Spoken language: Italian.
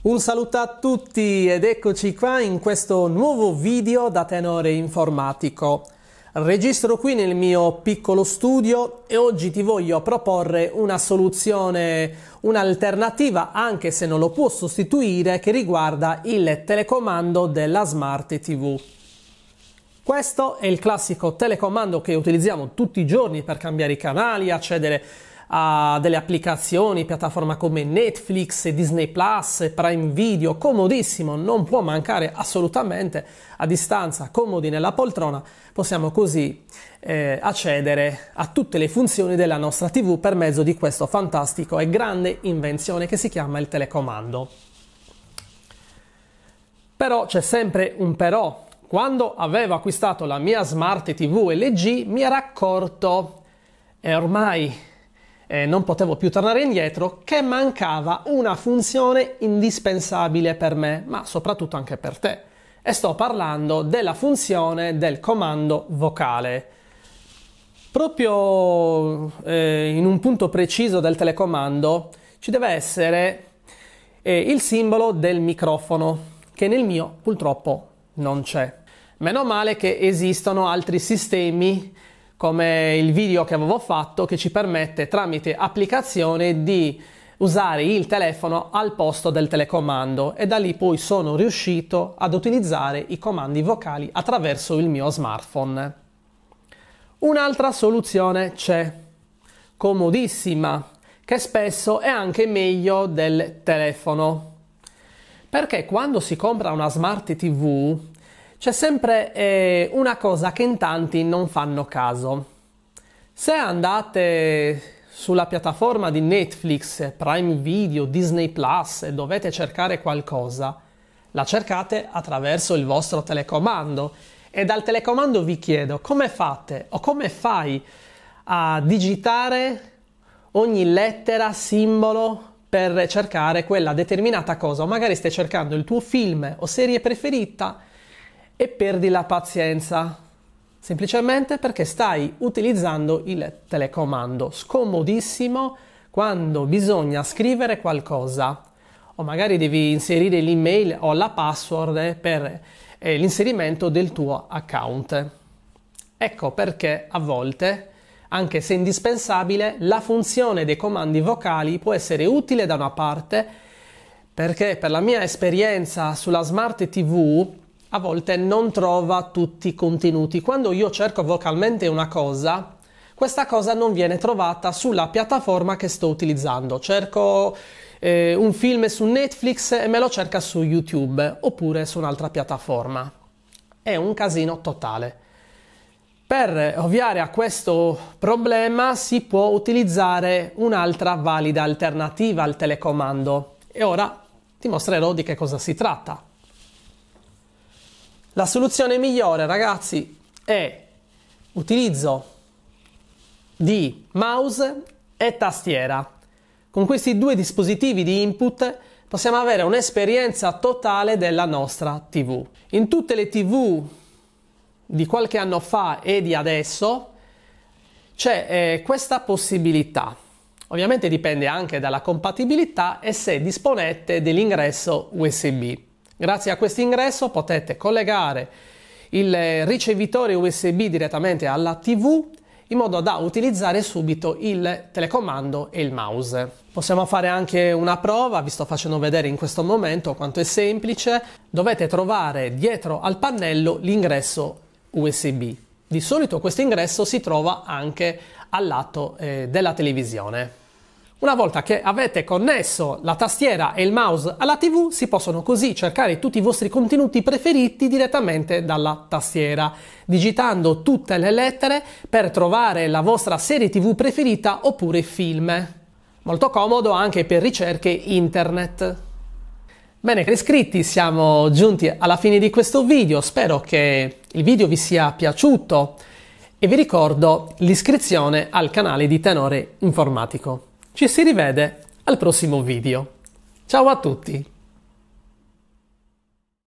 Un saluto a tutti ed eccoci qua in questo nuovo video da tenore informatico. Registro qui nel mio piccolo studio e oggi ti voglio proporre una soluzione, un'alternativa anche se non lo può sostituire che riguarda il telecomando della Smart TV. Questo è il classico telecomando che utilizziamo tutti i giorni per cambiare i canali, accedere a delle applicazioni, piattaforma come Netflix, Disney Plus, Prime Video, comodissimo, non può mancare assolutamente a distanza, comodi nella poltrona, possiamo così eh, accedere a tutte le funzioni della nostra TV per mezzo di questo fantastico e grande invenzione che si chiama il telecomando. Però c'è sempre un però. Quando avevo acquistato la mia smart TV LG mi era accorto, e ormai eh, non potevo più tornare indietro, che mancava una funzione indispensabile per me, ma soprattutto anche per te. E sto parlando della funzione del comando vocale. Proprio eh, in un punto preciso del telecomando ci deve essere eh, il simbolo del microfono, che nel mio purtroppo non c'è. Meno male che esistono altri sistemi come il video che avevo fatto che ci permette tramite applicazione di usare il telefono al posto del telecomando e da lì poi sono riuscito ad utilizzare i comandi vocali attraverso il mio smartphone. Un'altra soluzione c'è, comodissima, che spesso è anche meglio del telefono. Perché quando si compra una smart TV c'è sempre eh, una cosa che in tanti non fanno caso. Se andate sulla piattaforma di Netflix, Prime Video, Disney Plus e dovete cercare qualcosa, la cercate attraverso il vostro telecomando e dal telecomando vi chiedo come fate o come fai a digitare ogni lettera, simbolo per cercare quella determinata cosa o magari stai cercando il tuo film o serie preferita e perdi la pazienza, semplicemente perché stai utilizzando il telecomando, scomodissimo quando bisogna scrivere qualcosa o magari devi inserire l'email o la password per eh, l'inserimento del tuo account. Ecco perché a volte, anche se indispensabile, la funzione dei comandi vocali può essere utile da una parte perché per la mia esperienza sulla smart TV a volte non trova tutti i contenuti. Quando io cerco vocalmente una cosa, questa cosa non viene trovata sulla piattaforma che sto utilizzando. Cerco eh, un film su Netflix e me lo cerca su YouTube oppure su un'altra piattaforma. È un casino totale. Per ovviare a questo problema si può utilizzare un'altra valida alternativa al telecomando e ora ti mostrerò di che cosa si tratta. La soluzione migliore, ragazzi, è utilizzo di mouse e tastiera. Con questi due dispositivi di input possiamo avere un'esperienza totale della nostra TV. In tutte le TV di qualche anno fa e di adesso c'è eh, questa possibilità. Ovviamente dipende anche dalla compatibilità e se disponete dell'ingresso USB. Grazie a questo ingresso potete collegare il ricevitore USB direttamente alla TV in modo da utilizzare subito il telecomando e il mouse. Possiamo fare anche una prova, vi sto facendo vedere in questo momento quanto è semplice. Dovete trovare dietro al pannello l'ingresso USB. Di solito questo ingresso si trova anche al lato eh, della televisione. Una volta che avete connesso la tastiera e il mouse alla TV, si possono così cercare tutti i vostri contenuti preferiti direttamente dalla tastiera, digitando tutte le lettere per trovare la vostra serie TV preferita oppure film. Molto comodo anche per ricerche internet. Bene cari iscritti, siamo giunti alla fine di questo video, spero che il video vi sia piaciuto e vi ricordo l'iscrizione al canale di Tenore Informatico. Ci si rivede al prossimo video. Ciao a tutti!